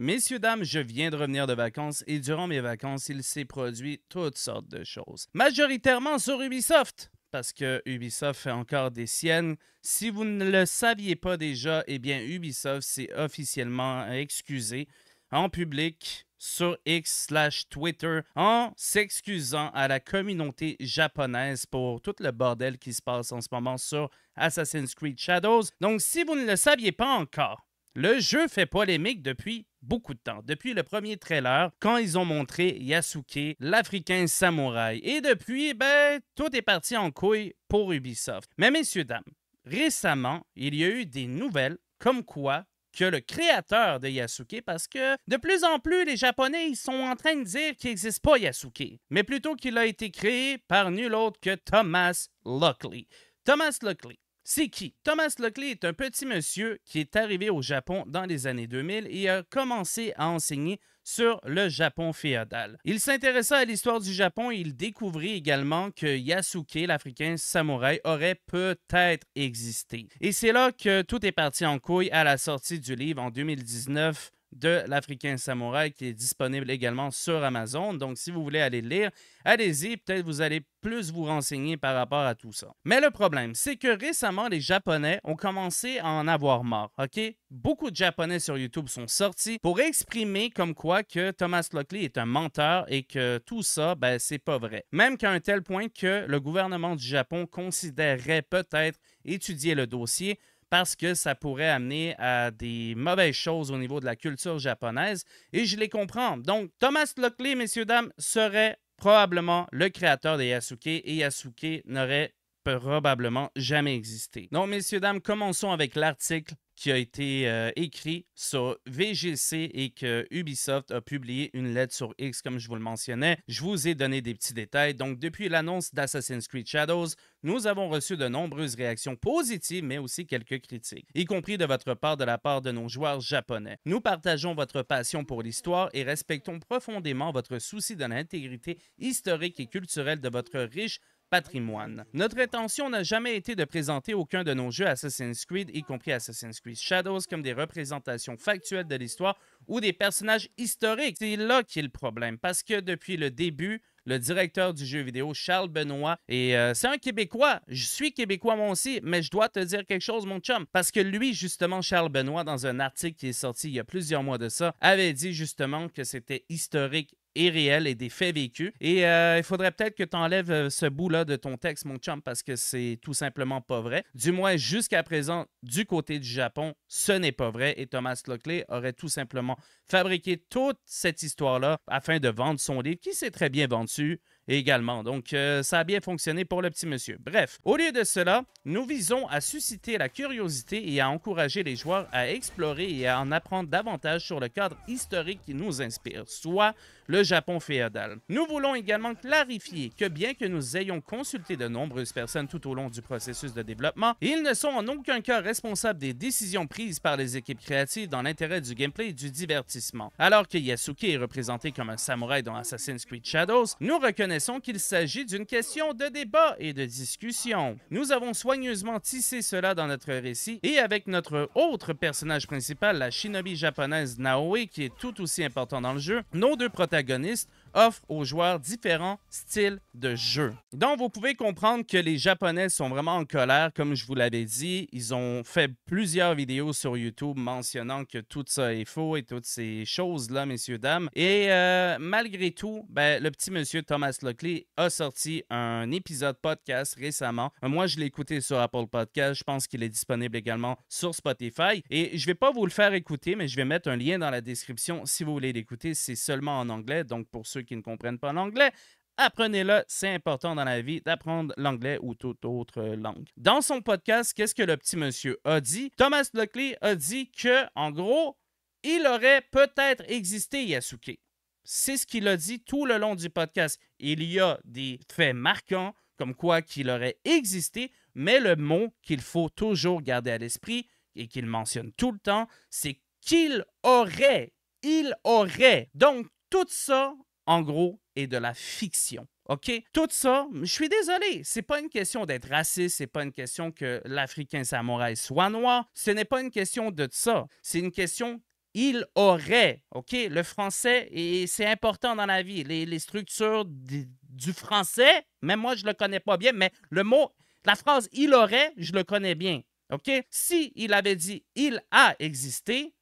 Messieurs, dames, je viens de revenir de vacances et durant mes vacances, il s'est produit toutes sortes de choses. Majoritairement sur Ubisoft, parce que Ubisoft fait encore des siennes. Si vous ne le saviez pas déjà, eh bien Ubisoft s'est officiellement excusé en public sur X slash Twitter en s'excusant à la communauté japonaise pour tout le bordel qui se passe en ce moment sur Assassin's Creed Shadows. Donc si vous ne le saviez pas encore, le jeu fait polémique depuis beaucoup de temps. Depuis le premier trailer, quand ils ont montré Yasuke, l'Africain samouraï. Et depuis, ben, tout est parti en couille pour Ubisoft. Mais messieurs, dames, récemment, il y a eu des nouvelles comme quoi que le créateur de Yasuke parce que de plus en plus les Japonais sont en train de dire qu'il n'existe pas Yasuke, mais plutôt qu'il a été créé par nul autre que Thomas Luckley. Thomas Luckley, c'est qui? Thomas Lockley est un petit monsieur qui est arrivé au Japon dans les années 2000 et a commencé à enseigner sur le Japon féodal. Il s'intéressa à l'histoire du Japon et il découvrit également que Yasuke, l'Africain samouraï, aurait peut-être existé. Et c'est là que tout est parti en couille à la sortie du livre en 2019 de l'Africain Samouraï qui est disponible également sur Amazon. Donc, si vous voulez aller le lire, allez-y. Peut-être vous allez plus vous renseigner par rapport à tout ça. Mais le problème, c'est que récemment, les Japonais ont commencé à en avoir marre. OK? Beaucoup de Japonais sur YouTube sont sortis pour exprimer comme quoi que Thomas Lockley est un menteur et que tout ça, ben, c'est pas vrai. Même qu'à un tel point que le gouvernement du Japon considérerait peut-être étudier le dossier parce que ça pourrait amener à des mauvaises choses au niveau de la culture japonaise et je les comprends. Donc, Thomas Lockley, messieurs, dames, serait probablement le créateur des Yasuke et Yasuke n'aurait probablement jamais existé. Donc, messieurs, dames, commençons avec l'article qui a été euh, écrit sur VGC et que Ubisoft a publié une lettre sur X, comme je vous le mentionnais. Je vous ai donné des petits détails. Donc, depuis l'annonce d'Assassin's Creed Shadows, nous avons reçu de nombreuses réactions positives, mais aussi quelques critiques, y compris de votre part de la part de nos joueurs japonais. Nous partageons votre passion pour l'histoire et respectons profondément votre souci de l'intégrité historique et culturelle de votre riche patrimoine. Notre intention n'a jamais été de présenter aucun de nos jeux Assassin's Creed, y compris Assassin's Creed Shadows, comme des représentations factuelles de l'histoire ou des personnages historiques. C'est là qu'est le problème, parce que depuis le début, le directeur du jeu vidéo, Charles Benoît. Et euh, c'est un Québécois. Je suis Québécois moi aussi, mais je dois te dire quelque chose, mon chum. Parce que lui, justement, Charles Benoît, dans un article qui est sorti il y a plusieurs mois de ça, avait dit justement que c'était historique et réel et des faits vécus. Et euh, il faudrait peut-être que tu enlèves euh, ce bout-là de ton texte, mon chum, parce que c'est tout simplement pas vrai. Du moins, jusqu'à présent, du côté du Japon, ce n'est pas vrai et Thomas Lockley aurait tout simplement fabriqué toute cette histoire-là afin de vendre son livre, qui s'est très bien vendu également. Donc, euh, ça a bien fonctionné pour le petit monsieur. Bref, au lieu de cela, nous visons à susciter la curiosité et à encourager les joueurs à explorer et à en apprendre davantage sur le cadre historique qui nous inspire, soit le Japon féodal. Nous voulons également clarifier que bien que nous ayons consulté de nombreuses personnes tout au long du processus de développement, ils ne sont en aucun cas responsables des décisions prises par les équipes créatives dans l'intérêt du gameplay et du divertissement. Alors que Yasuke est représenté comme un samouraï dans Assassin's Creed Shadows, nous reconnaissons qu'il s'agit d'une question de débat et de discussion. Nous avons soigneusement tissé cela dans notre récit et avec notre autre personnage principal, la shinobi japonaise Naoe, qui est tout aussi important dans le jeu, nos deux protagonistes protagoniste offre aux joueurs différents styles de jeu. Donc, vous pouvez comprendre que les Japonais sont vraiment en colère, comme je vous l'avais dit. Ils ont fait plusieurs vidéos sur YouTube mentionnant que tout ça est faux et toutes ces choses-là, messieurs, dames. Et euh, malgré tout, ben, le petit monsieur Thomas Lockley a sorti un épisode podcast récemment. Moi, je l'ai écouté sur Apple Podcast. Je pense qu'il est disponible également sur Spotify. Et je ne vais pas vous le faire écouter, mais je vais mettre un lien dans la description si vous voulez l'écouter. C'est seulement en anglais. Donc, pour ceux qui ne comprennent pas l'anglais, apprenez-le. C'est important dans la vie d'apprendre l'anglais ou toute autre langue. Dans son podcast, qu'est-ce que le petit monsieur a dit? Thomas Lockley a dit que, en gros, il aurait peut-être existé Yasuke. C'est ce qu'il a dit tout le long du podcast. Il y a des faits marquants comme quoi qu'il aurait existé, mais le mot qu'il faut toujours garder à l'esprit et qu'il mentionne tout le temps, c'est qu'il aurait. Il aurait. Donc, tout ça en gros, et de la fiction. OK? Tout ça, je suis désolé, c'est pas une question d'être raciste, c'est pas une question que l'Africain samouraï soit noir, ce n'est pas une question de ça, c'est une question il aurait, OK? Le français, et c'est important dans la vie, les, structures du français, même moi je le connais pas bien, mais le mot, la phrase il aurait, je le connais bien. OK? Si il avait dit il a existé,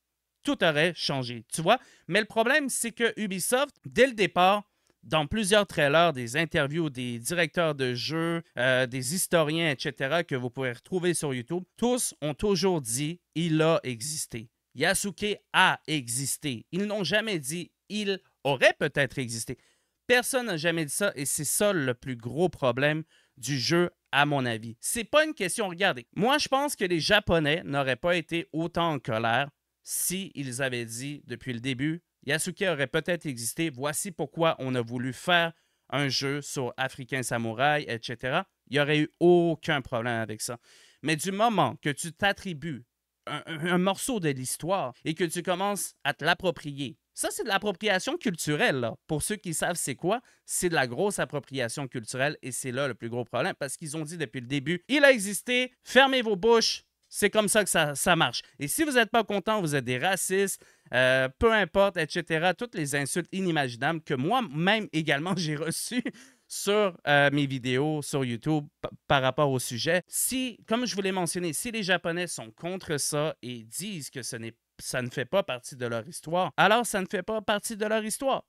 tout aurait changé, tu vois. Mais le problème, c'est que Ubisoft, dès le départ, dans plusieurs trailers, des interviews des directeurs de jeux, euh, des historiens, etc., que vous pouvez retrouver sur YouTube, tous ont toujours dit il a existé. Yasuke a existé. Ils n'ont jamais dit il aurait peut-être existé. Personne n'a jamais dit ça et c'est ça le plus gros problème du jeu à mon avis. C'est pas une question, regardez. Moi, je pense que les Japonais n'auraient pas été autant en colère s'ils ils avaient dit depuis le début, Yasuke aurait peut-être existé, voici pourquoi on a voulu faire un jeu sur Africain Samouraï, etc. Il n'y aurait eu aucun problème avec ça. Mais du moment que tu t'attribues un, morceau de l'histoire et que tu commences à te l'approprier, ça c'est de l'appropriation culturelle. Pour ceux qui savent c'est quoi, c'est de la grosse appropriation culturelle et c'est là le plus gros problème parce qu'ils ont dit depuis le début, il a existé, fermez vos bouches, c'est comme ça que ça, marche. Et si vous n'êtes pas content, vous êtes des racistes, euh, peu importe, etc., toutes les insultes inimaginables que moi-même également j'ai reçues sur euh, mes vidéos sur YouTube par rapport au sujet. Si, comme je vous l'ai mentionné, si les Japonais sont contre ça et disent que ce ça ne fait pas partie de leur histoire, alors ça ne fait pas partie de leur histoire.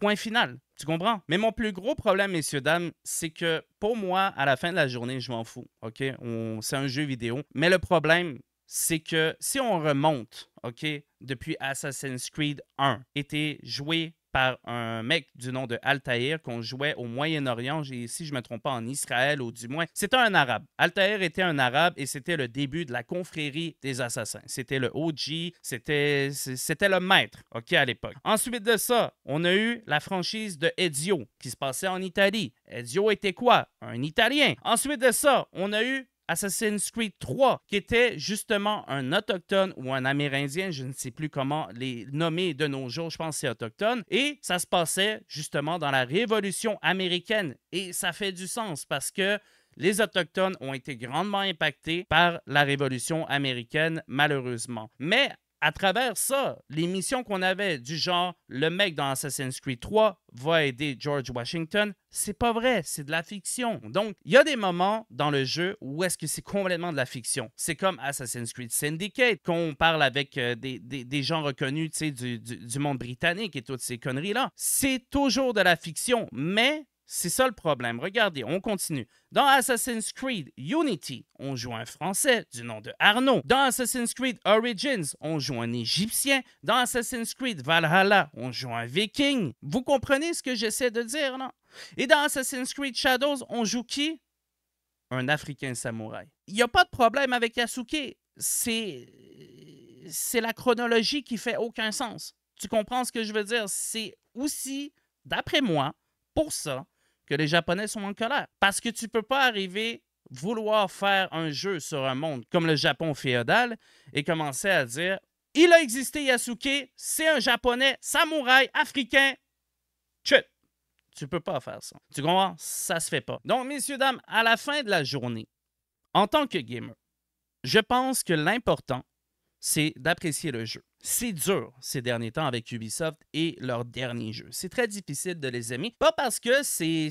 Point final. Tu comprends? Mais mon plus gros problème, messieurs, dames, c'est que pour moi, à la fin de la journée, je m'en fous. OK? C'est un jeu vidéo. Mais le problème, c'est que si on remonte, OK, depuis Assassin's Creed 1, était joué un mec du nom de Altaïr qu'on jouait au Moyen-Orient, si je ne me trompe pas, en Israël ou du moins. C'était un Arabe. Altaïr était un Arabe et c'était le début de la confrérie des assassins. C'était le OG, c'était le maître, OK, à l'époque. Ensuite de ça, on a eu la franchise de Ezio qui se passait en Italie. Ezio était quoi? Un Italien. Ensuite de ça, on a eu Assassin's Creed 3, qui était justement un autochtone ou un amérindien, je ne sais plus comment les nommer de nos jours, je pense que c'est autochtone, et ça se passait justement dans la Révolution américaine. Et ça fait du sens parce que les Autochtones ont été grandement impactés par la Révolution américaine, malheureusement. Mais à travers ça, les missions qu'on avait du genre le mec dans Assassin's Creed 3 va aider George Washington, c'est pas vrai, c'est de la fiction. Donc, il y a des moments dans le jeu où est-ce que c'est complètement de la fiction. C'est comme Assassin's Creed Syndicate, qu'on parle avec euh, des, gens reconnus du, du, du monde britannique et toutes ces conneries-là. C'est toujours de la fiction, mais c'est ça le problème. Regardez, on continue. Dans Assassin's Creed Unity, on joue un Français du nom de Arnaud. Dans Assassin's Creed Origins, on joue un Égyptien. Dans Assassin's Creed Valhalla, on joue un Viking. Vous comprenez ce que j'essaie de dire, non? Et dans Assassin's Creed Shadows, on joue qui? Un Africain samouraï. Il n'y a pas de problème avec Yasuke. C'est. C'est la chronologie qui fait aucun sens. Tu comprends ce que je veux dire? C'est aussi, d'après moi, pour ça que les Japonais sont en colère. Parce que tu ne peux pas arriver vouloir faire un jeu sur un monde comme le Japon féodal et commencer à dire il a existé Yasuke, c'est un japonais, samouraï, africain. Chut. Tu peux pas faire ça. Tu comprends? Ça se fait pas. Donc, messieurs, dames, à la fin de la journée, en tant que gamer, je pense que l'important, c'est d'apprécier le jeu c'est dur ces derniers temps avec Ubisoft et leur dernier jeu. C'est très difficile de les aimer. Pas parce que c'est,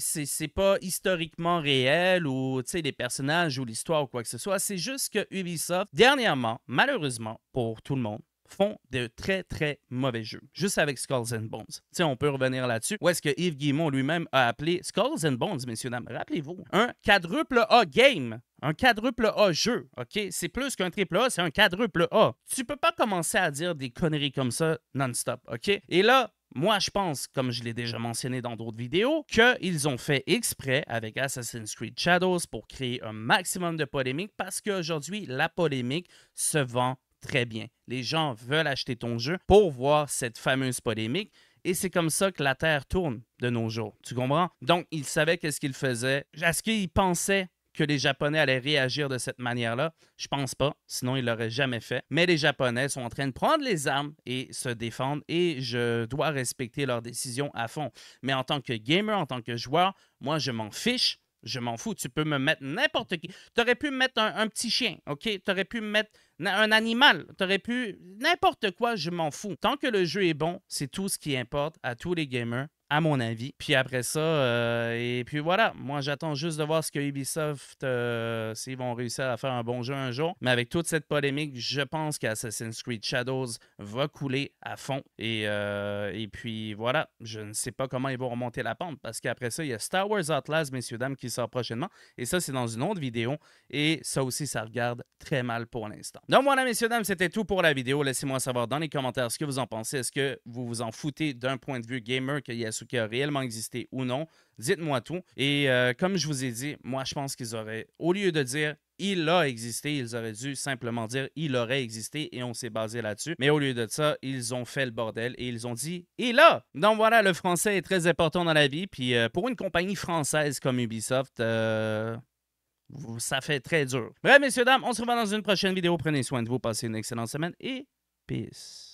pas historiquement réel ou les personnages ou l'histoire ou quoi que ce soit. C'est juste que Ubisoft, dernièrement, malheureusement pour tout le monde, font de très, très mauvais jeux. Juste avec Skulls and Bones. sais, on peut revenir là-dessus. Où est-ce que Yves Guillemot lui-même a appelé Skulls and Bones, messieurs, dames? Rappelez-vous, un quadruple A game. Un quadruple A jeu, OK? C'est plus qu'un triple A, c'est un quadruple A. Tu peux pas commencer à dire des conneries comme ça non-stop, OK? Et là, moi, je pense, comme je l'ai déjà mentionné dans d'autres vidéos, qu'ils ont fait exprès avec Assassin's Creed Shadows pour créer un maximum de polémique parce qu'aujourd'hui, la polémique se vend très bien. Les gens veulent acheter ton jeu pour voir cette fameuse polémique. Et c'est comme ça que la Terre tourne de nos jours. Tu comprends? Donc, il savait qu'est-ce qu'il faisait. Est-ce qu'ils pensaient que les Japonais allaient réagir de cette manière-là? Je pense pas, sinon ils l'auraient jamais fait. Mais les Japonais sont en train de prendre les armes et se défendre et je dois respecter leur décision à fond. Mais en tant que gamer, en tant que joueur, moi je m'en fiche. Je m'en fous, tu peux me mettre n'importe qui. Tu aurais pu me mettre un, petit chien, OK? Tu aurais pu me mettre un animal. T'aurais pu n'importe quoi, je m'en fous. Tant que le jeu est bon, c'est tout ce qui importe à tous les gamers à mon avis. Puis après ça, euh, et puis voilà, moi j'attends juste de voir ce que Ubisoft, euh, s'ils vont réussir à faire un bon jeu un jour. Mais avec toute cette polémique, je pense qu'Assassin's Creed Shadows va couler à fond. Et, euh, et puis voilà, je ne sais pas comment ils vont remonter la pente parce qu'après ça, il y a Star Wars Atlas, messieurs, dames, qui sort prochainement. Et ça, c'est dans une autre vidéo. Et ça aussi, ça regarde très mal pour l'instant. Donc voilà, messieurs, dames, c'était tout pour la vidéo. Laissez-moi savoir dans les commentaires ce que vous en pensez. Est-ce que vous vous en foutez d'un point de vue gamer qu'il y a ou qui a réellement existé ou non. Dites-moi tout. Et euh, comme je vous ai dit, moi, je pense qu'ils auraient, au lieu de dire il a existé, ils auraient dû simplement dire il aurait existé et on s'est basé là-dessus. Mais au lieu de ça, ils ont fait le bordel et ils ont dit il a. Donc voilà, le français est très important dans la vie. Puis euh, pour une compagnie française comme Ubisoft, euh, ça fait très dur. Bref, messieurs, dames, on se revoit dans une prochaine vidéo. Prenez soin de vous, passez une excellente semaine et peace.